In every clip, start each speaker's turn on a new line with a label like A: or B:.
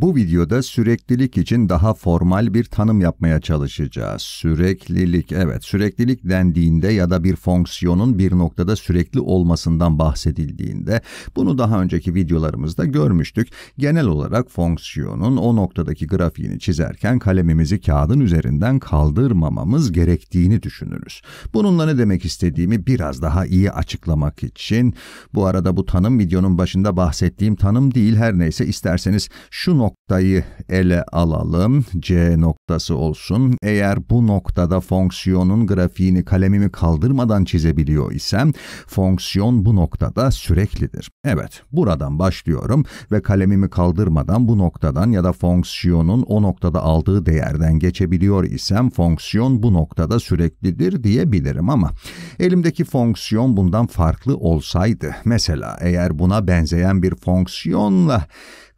A: Bu videoda süreklilik için daha formal bir tanım yapmaya çalışacağız. Süreklilik, evet süreklilik dendiğinde ya da bir fonksiyonun bir noktada sürekli olmasından bahsedildiğinde bunu daha önceki videolarımızda görmüştük. Genel olarak fonksiyonun o noktadaki grafiğini çizerken kalemimizi kağıdın üzerinden kaldırmamamız gerektiğini düşünürüz. Bununla ne demek istediğimi biraz daha iyi açıklamak için bu arada bu tanım videonun başında bahsettiğim tanım değil her neyse isterseniz şu noktada noktayı ele alalım. C noktası olsun. Eğer bu noktada fonksiyonun grafiğini kalemimi kaldırmadan çizebiliyor isem fonksiyon bu noktada süreklidir. Evet buradan başlıyorum ve kalemimi kaldırmadan bu noktadan ya da fonksiyonun o noktada aldığı değerden geçebiliyor isem fonksiyon bu noktada süreklidir diyebilirim ama elimdeki fonksiyon bundan farklı olsaydı mesela eğer buna benzeyen bir fonksiyonla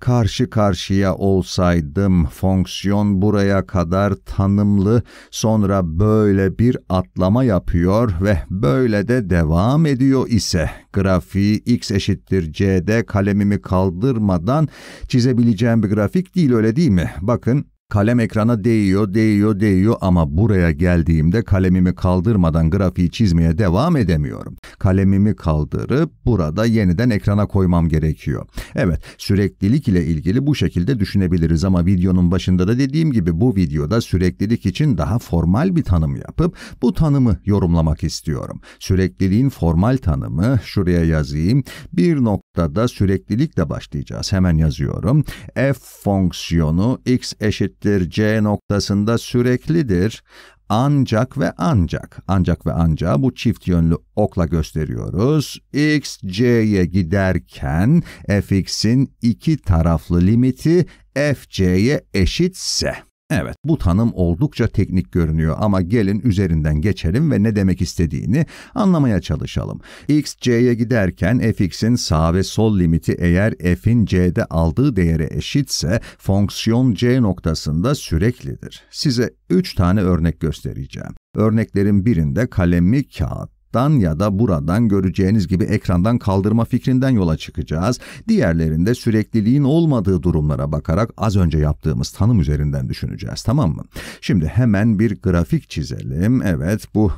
A: karşı karşıya olsaydım fonksiyon buraya kadar tanımlı sonra böyle bir atlama yapıyor ve böyle de devam ediyor ise grafiği x eşittir c'de kalemimi kaldırmadan çizebileceğim bir grafik değil öyle değil mi? Bakın Kalem ekrana değiyor, değiyor, değiyor ama buraya geldiğimde kalemimi kaldırmadan grafiği çizmeye devam edemiyorum. Kalemimi kaldırıp burada yeniden ekrana koymam gerekiyor. Evet, süreklilik ile ilgili bu şekilde düşünebiliriz ama videonun başında da dediğim gibi bu videoda süreklilik için daha formal bir tanım yapıp bu tanımı yorumlamak istiyorum. Sürekliliğin formal tanımı şuraya yazayım. Bir noktada süreklilikle başlayacağız. Hemen yazıyorum. f fonksiyonu x eşit eşittir c noktasında süreklidir. Ancak ve ancak, ancak ve ancak bu çift yönlü okla gösteriyoruz. x, c'ye giderken fx'in iki taraflı limiti fc'ye eşitse. Evet bu tanım oldukça teknik görünüyor ama gelin üzerinden geçelim ve ne demek istediğini anlamaya çalışalım. X, C'ye giderken fx'in sağ ve sol limiti eğer f'in C'de aldığı değere eşitse fonksiyon C noktasında süreklidir. Size 3 tane örnek göstereceğim. Örneklerin birinde kalemli kağıt dan ya da buradan göreceğiniz gibi ekrandan kaldırma fikrinden yola çıkacağız. Diğerlerinde sürekliliğin olmadığı durumlara bakarak az önce yaptığımız tanım üzerinden düşüneceğiz tamam mı? Şimdi hemen bir grafik çizelim. Evet bu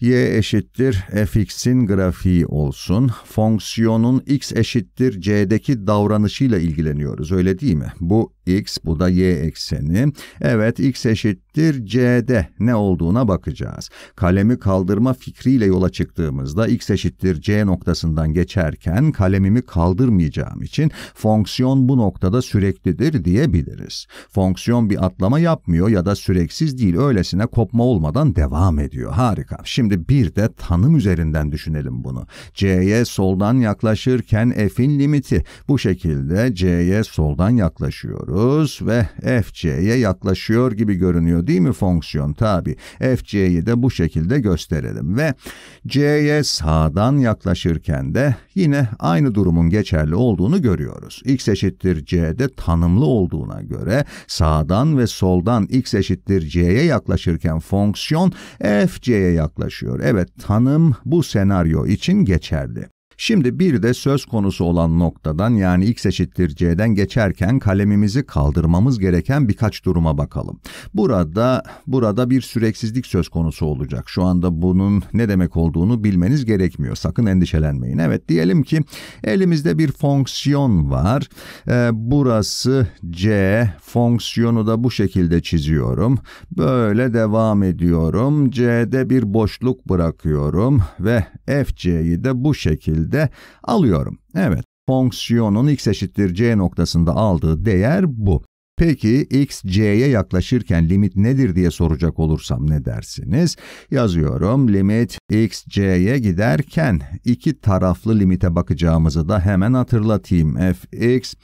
A: y eşittir fx'in grafiği olsun. Fonksiyonun x eşittir c'deki davranışıyla ilgileniyoruz öyle değil mi? Bu x bu da y ekseni. Evet x eşittir c'de ne olduğuna bakacağız. Kalemi kaldırma fikriyle yola çıktığımızda x eşittir c noktasından geçerken kalemimi kaldırmayacağım için fonksiyon bu noktada süreklidir diyebiliriz. Fonksiyon bir atlama yapmıyor ya da süreksiz değil öylesine kopma olmadan devam ediyor. Harika. Şimdi bir de tanım üzerinden düşünelim bunu. c'ye soldan yaklaşırken f'in limiti bu şekilde c'ye soldan yaklaşıyoruz diyoruz ve fc'ye yaklaşıyor gibi görünüyor değil mi fonksiyon tabi. fc'yi de bu şekilde gösterelim ve c'ye sağdan yaklaşırken de yine aynı durumun geçerli olduğunu görüyoruz. x eşittir c'de tanımlı olduğuna göre sağdan ve soldan x eşittir c'ye yaklaşırken fonksiyon fc'ye yaklaşıyor. Evet tanım bu senaryo için geçerli. Şimdi bir de söz konusu olan noktadan yani x eşittir c'den geçerken kalemimizi kaldırmamız gereken birkaç duruma bakalım. Burada burada bir süreksizlik söz konusu olacak. Şu anda bunun ne demek olduğunu bilmeniz gerekmiyor. Sakın endişelenmeyin. Evet diyelim ki elimizde bir fonksiyon var. Ee, burası c fonksiyonu da bu şekilde çiziyorum. Böyle devam ediyorum. c'de bir boşluk bırakıyorum ve fc'yi de bu şekilde şekilde alıyorum. Evet fonksiyonun x eşittir c noktasında aldığı değer bu. Peki x c'ye yaklaşırken limit nedir diye soracak olursam ne dersiniz? Yazıyorum limit x c'ye giderken iki taraflı limite bakacağımızı da hemen hatırlatayım. f x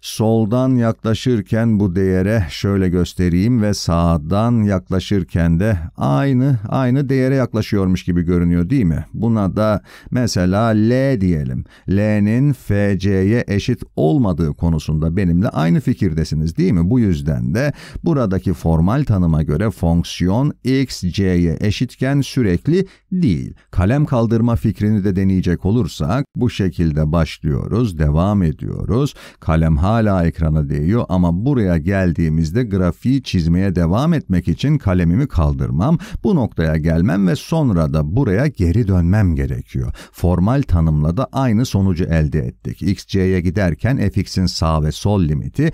A: Soldan yaklaşırken bu değere şöyle göstereyim ve sağdan yaklaşırken de aynı aynı değere yaklaşıyormuş gibi görünüyor değil mi? Buna da mesela L diyelim. L'nin FC'ye eşit olmadığı konusunda benimle aynı fikirdesiniz değil mi? Bu yüzden de buradaki formal tanıma göre fonksiyon x c'ye eşitken sürekli değil. Kalem kaldırma fikrini de deneyecek olursak bu şekilde başlıyoruz, devam ediyoruz. Kalem hala ekrana değiyor ama buraya geldiğimizde grafiği çizmeye devam etmek için kalemimi kaldırmam, bu noktaya gelmem ve sonra da buraya geri dönmem gerekiyor. Formal tanımla da aynı sonucu elde ettik. xc'ye giderken fx'in sağ ve sol limiti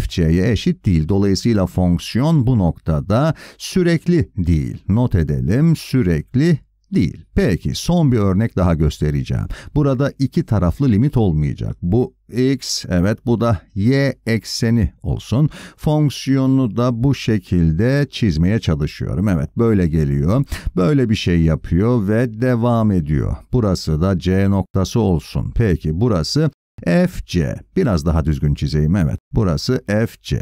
A: fc'ye eşit değil. Dolayısıyla fonksiyon bu noktada sürekli değil. Not edelim sürekli Değil. Peki son bir örnek daha göstereceğim. Burada iki taraflı limit olmayacak. Bu x, evet bu da y ekseni olsun. Fonksiyonu da bu şekilde çizmeye çalışıyorum. Evet böyle geliyor. Böyle bir şey yapıyor ve devam ediyor. Burası da c noktası olsun. Peki burası FC. Biraz daha düzgün çizeyim evet. Burası FC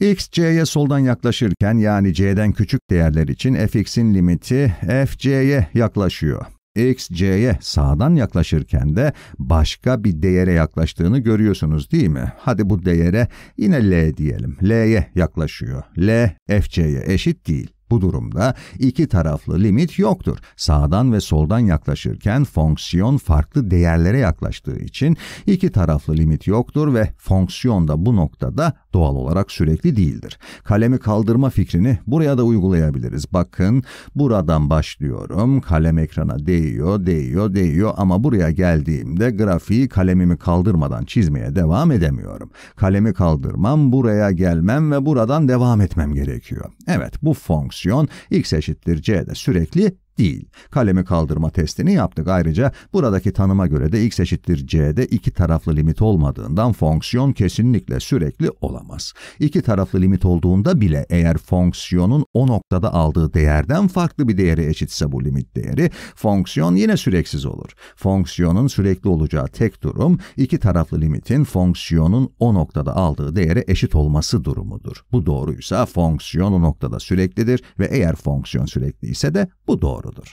A: x c'ye soldan yaklaşırken yani c'den küçük değerler için fx'in limiti f c'ye yaklaşıyor. x c'ye sağdan yaklaşırken de başka bir değere yaklaştığını görüyorsunuz değil mi? Hadi bu değere yine l diyelim. l'ye yaklaşıyor. l f c'ye eşit değil. Bu durumda iki taraflı limit yoktur. Sağdan ve soldan yaklaşırken fonksiyon farklı değerlere yaklaştığı için iki taraflı limit yoktur ve fonksiyon da bu noktada doğal olarak sürekli değildir. Kalemi kaldırma fikrini buraya da uygulayabiliriz. Bakın buradan başlıyorum. Kalem ekrana değiyor, değiyor, değiyor ama buraya geldiğimde grafiği kalemimi kaldırmadan çizmeye devam edemiyorum. Kalemi kaldırmam, buraya gelmem ve buradan devam etmem gerekiyor. Evet bu fonksiyon fonksiyon x eşittir c'de sürekli değil. Kalemi kaldırma testini yaptık. Ayrıca buradaki tanıma göre de x eşittir c'de iki taraflı limit olmadığından fonksiyon kesinlikle sürekli olamaz. İki taraflı limit olduğunda bile eğer fonksiyonun o noktada aldığı değerden farklı bir değeri eşitse bu limit değeri, fonksiyon yine süreksiz olur. Fonksiyonun sürekli olacağı tek durum, iki taraflı limitin fonksiyonun o noktada aldığı değere eşit olması durumudur. Bu doğruysa fonksiyon o noktada süreklidir ve eğer fonksiyon sürekli ise de bu doğru doğrudur.